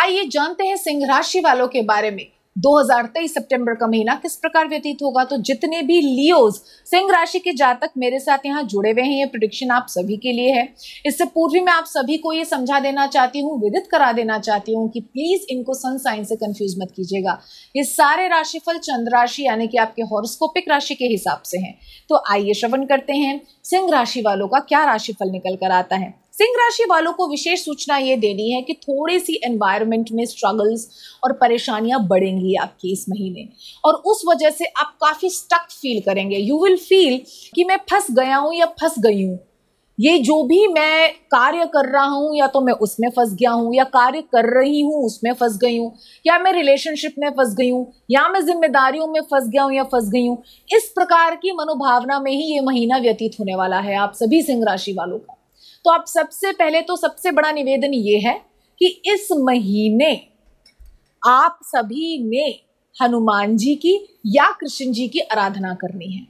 आइए जानते हैं सिंह राशि वालों के बारे में 2023 सितंबर का महीना किस प्रकार व्यतीत होगा तो जितने भी लियोज सिंह राशि के जातक मेरे साथ यहाँ जुड़े हुए हैं ये प्रोडिक्शन आप सभी के लिए है इससे पूर्व मैं आप सभी को ये समझा देना चाहती हूँ विदित करा देना चाहती हूँ कि प्लीज इनको सन साइन से कंफ्यूज मत कीजिएगा ये सारे राशिफल चंद्र राशि यानी कि आपके हॉरोस्कोपिक राशि के हिसाब से है तो आइए श्रवण करते हैं सिंह राशि वालों का क्या राशिफल निकल कर आता है सिंह राशि वालों को विशेष सूचना ये देनी है कि थोड़ी सी एनवायरमेंट में स्ट्रगल्स और परेशानियां बढ़ेंगी आपकी इस महीने और उस वजह से आप काफ़ी स्टक फील करेंगे यू विल फील कि मैं फंस गया हूँ या फंस गई हूँ ये जो भी मैं कार्य कर रहा हूँ या तो मैं उसमें फंस गया हूँ या कार्य कर रही हूँ उसमें फंस गई हूँ या मैं रिलेशनशिप में फंस गई हूँ या मैं जिम्मेदारियों में फंस गया हूँ या फंस गई हूँ इस प्रकार की मनोभावना में ही ये महीना व्यतीत होने वाला है आप सभी सिंह राशि वालों का तो आप सबसे पहले तो सबसे बड़ा निवेदन ये है कि इस महीने आप सभी ने हनुमान जी की या कृष्ण जी की आराधना करनी है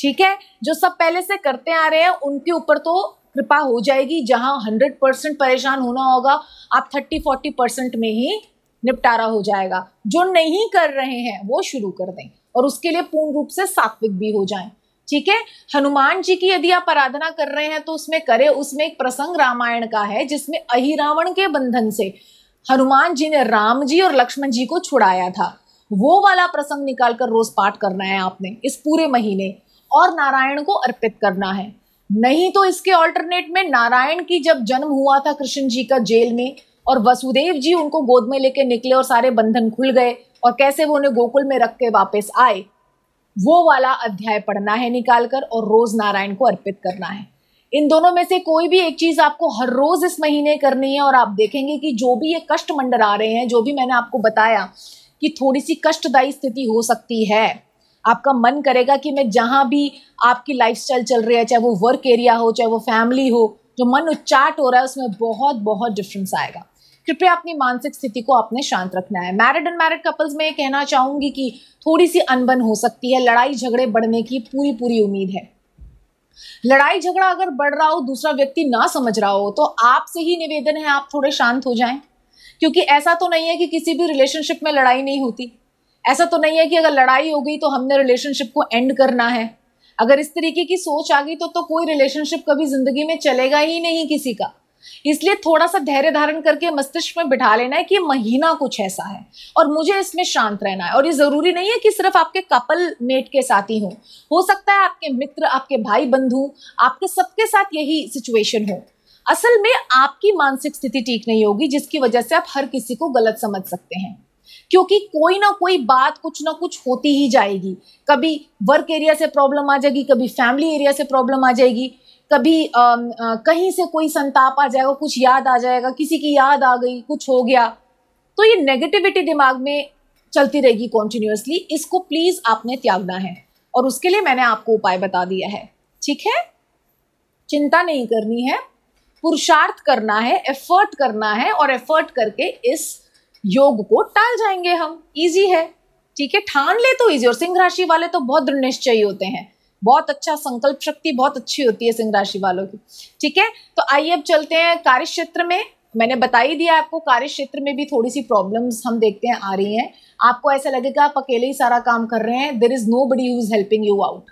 ठीक है जो सब पहले से करते आ रहे हैं उनके ऊपर तो कृपा हो जाएगी जहां हंड्रेड परसेंट परेशान होना होगा आप थर्टी फोर्टी परसेंट में ही निपटारा हो जाएगा जो नहीं कर रहे हैं वो शुरू कर दें और उसके लिए पूर्ण रूप से सात्विक भी हो जाएं ठीक है हनुमान जी की यदि आप आराधना कर रहे हैं तो उसमें करें उसमें एक प्रसंग रामायण का है जिसमें अहिरावण के बंधन से हनुमान जी ने राम जी और लक्ष्मण जी को छुड़ाया था वो वाला प्रसंग निकाल कर रोज पाठ करना है आपने इस पूरे महीने और नारायण को अर्पित करना है नहीं तो इसके ऑल्टरनेट में नारायण की जब जन्म हुआ था कृष्ण जी का जेल में और वसुदेव जी उनको गोद में लेके निकले और सारे बंधन खुल गए और कैसे वो उन्हें गोकुल में रख के वापस आए वो वाला अध्याय पढ़ना है निकाल कर और रोज नारायण को अर्पित करना है इन दोनों में से कोई भी एक चीज आपको हर रोज इस महीने करनी है और आप देखेंगे कि जो भी ये कष्ट मंडर आ रहे हैं जो भी मैंने आपको बताया कि थोड़ी सी कष्टदायी स्थिति हो सकती है आपका मन करेगा कि मैं जहाँ भी आपकी लाइफ स्टाइल चल रही है चाहे वो वर्क एरिया हो चाहे वो फैमिली हो जो मन उच्चाट हो रहा है उसमें बहुत बहुत डिफरेंस आएगा कृपया अपनी मानसिक स्थिति को आपने शांत रखना है मैरिड एंड मैरिड कपल्स में ये कहना चाहूंगी कि थोड़ी सी अनबन हो सकती है लड़ाई झगड़े बढ़ने की पूरी पूरी उम्मीद है लड़ाई झगड़ा अगर बढ़ रहा हो दूसरा व्यक्ति ना समझ रहा हो तो आपसे ही निवेदन है आप थोड़े शांत हो जाएं क्योंकि ऐसा तो नहीं है कि किसी भी रिलेशनशिप में लड़ाई नहीं होती ऐसा तो नहीं है कि अगर लड़ाई हो गई तो हमने रिलेशनशिप को एंड करना है अगर इस तरीके की सोच आ गई तो, तो कोई रिलेशनशिप कभी जिंदगी में चलेगा ही नहीं किसी का इसलिए थोड़ा सा धैर्य धारण करके मस्तिष्क में बिठा लेना है कि महीना कुछ ऐसा है और मुझे इसमें शांत रहना है और ये ज़रूरी नहीं है कि सिर्फ आपके कपल मेट के साथ ही हो हो सकता है आपके मित्र आपके भाई बंधु आपके सबके साथ यही सिचुएशन हो असल में आपकी मानसिक स्थिति ठीक नहीं होगी जिसकी वजह से आप हर किसी को गलत समझ सकते हैं क्योंकि कोई ना कोई बात कुछ ना कुछ होती ही जाएगी कभी वर्क एरिया से प्रॉब्लम आ जाएगी कभी फैमिली एरिया से प्रॉब्लम आ जाएगी कभी आ, आ, कहीं से कोई संताप आ जाएगा कुछ याद आ जाएगा किसी की याद आ गई कुछ हो गया तो ये नेगेटिविटी दिमाग में चलती रहेगी कॉन्टिन्यूसली इसको प्लीज आपने त्यागना है और उसके लिए मैंने आपको उपाय बता दिया है ठीक है चिंता नहीं करनी है पुरुषार्थ करना है एफर्ट करना है और एफर्ट करके इस योग को टाल जाएंगे हम इजी है ठीक है ठान ले तो इजी और सिंह राशि वाले तो बहुत दृढ़ निश्चय होते हैं बहुत अच्छा संकल्प शक्ति बहुत अच्छी होती है सिंह राशि वालों की ठीक है तो आइए अब चलते हैं कार्य क्षेत्र में मैंने बता ही दिया आपको कार्य क्षेत्र में भी थोड़ी सी प्रॉब्लम्स हम देखते हैं आ रही हैं आपको ऐसा लगेगा आप अकेले ही सारा काम कर रहे हैं there is nobody who is helping you out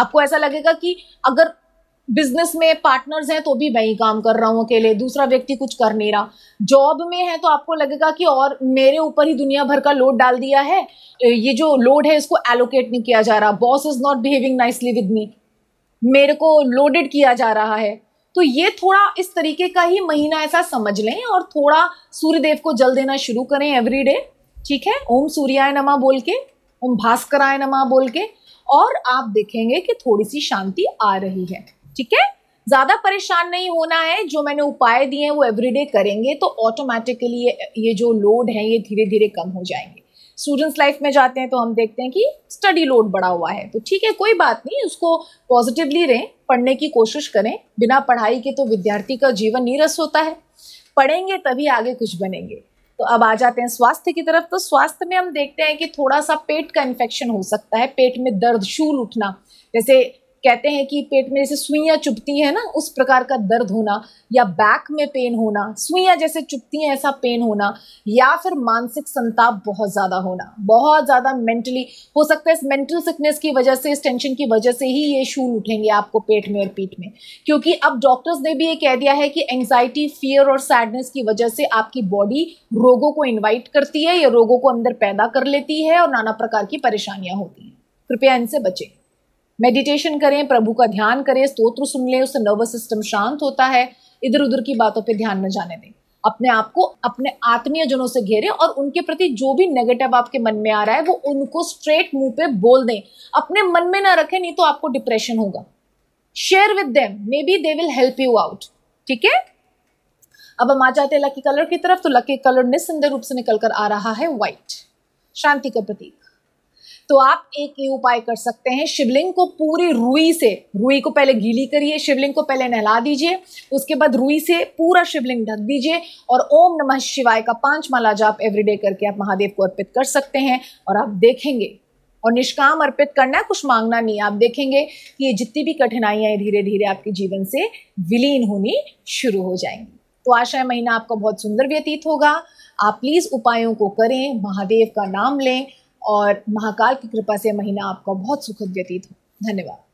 आपको ऐसा लगेगा कि अगर बिजनेस में पार्टनर्स हैं तो भी मैं ही काम कर रहा हूँ अकेले दूसरा व्यक्ति कुछ कर नहीं रहा जॉब में है तो आपको लगेगा कि और मेरे ऊपर ही दुनिया भर का लोड डाल दिया है ये जो लोड है इसको एलोकेट नहीं किया जा रहा boss is not behaving nicely with me मेरे को लोडेड किया जा रहा है तो ये थोड़ा इस तरीके का ही महीना ऐसा समझ लें और थोड़ा सूर्यदेव को जल देना शुरू करें डे ठीक है ओम सूर्याय नमा बोल के ओम भास्कराय नमा बोल के और आप देखेंगे कि थोड़ी सी शांति आ रही है ठीक है ज़्यादा परेशान नहीं होना है जो मैंने उपाय दिए हैं वो एवरीडे करेंगे तो ऑटोमेटिकली ये ये जो लोड है ये धीरे धीरे कम हो जाएंगे स्टूडेंट्स लाइफ में जाते हैं तो हम देखते हैं कि स्टडी लोड बढ़ा हुआ है तो ठीक है कोई बात नहीं उसको पॉजिटिवली रहें पढ़ने की कोशिश करें बिना पढ़ाई के तो विद्यार्थी का जीवन नीरस होता है पढ़ेंगे तभी आगे कुछ बनेंगे तो अब आ जाते हैं स्वास्थ्य की तरफ तो स्वास्थ्य में हम देखते हैं कि थोड़ा सा पेट का इन्फेक्शन हो सकता है पेट में दर्द शूल उठना जैसे कहते हैं कि पेट में जैसे सुइयाँ चुभती हैं ना उस प्रकार का दर्द होना या बैक में पेन होना सुइयाँ जैसे चुभती हैं ऐसा पेन होना या फिर मानसिक संताप बहुत ज़्यादा होना बहुत ज़्यादा मेंटली हो सकता है इस मेंटल सिकनेस की वजह से इस टेंशन की वजह से ही ये शूल उठेंगे आपको पेट में और पीठ में क्योंकि अब डॉक्टर्स ने भी ये कह दिया है कि एंगजाइटी फियर और सैडनेस की वजह से आपकी बॉडी रोगों को इन्वाइट करती है या रोगों को अंदर पैदा कर लेती है और नाना प्रकार की परेशानियाँ होती हैं कृपया इनसे बचें मेडिटेशन करें प्रभु का ध्यान करें स्तोत्र सुन लें उससे नर्वस सिस्टम शांत होता है इधर उधर की बातों पर ध्यान न जाने दें अपने आप को अपने आत्मीय जनों से घेरे और उनके प्रति जो भी नेगेटिव आपके मन में आ रहा है वो उनको स्ट्रेट मुंह पे बोल दें अपने मन में ना रखें नहीं तो आपको डिप्रेशन होगा share with them maybe they will help you out ठीक है अब हम आ जाते हैं लकी कलर की तरफ तो लकी कलर निस्संदेह रूप से निकल कर आ रहा है व्हाइट शांति का प्रतीक तो आप एक ये उपाय कर सकते हैं शिवलिंग को पूरी रुई से रुई को पहले गीली करिए शिवलिंग को पहले नहला दीजिए उसके बाद रुई से पूरा शिवलिंग ढक दीजिए और ओम नमः शिवाय का पांच माला जाप एवरीडे करके आप महादेव को अर्पित कर सकते हैं और आप देखेंगे और निष्काम अर्पित करना है कुछ मांगना नहीं आप देखेंगे कि ये जितनी भी कठिनाइयाँ धीरे धीरे आपके जीवन से विलीन होनी शुरू हो जाएंगी तो आशा है महीना आपका बहुत सुंदर व्यतीत होगा आप प्लीज़ उपायों को करें महादेव का नाम लें और महाकाल की कृपा से महीना आपका बहुत सुखद व्यतीत हो धन्यवाद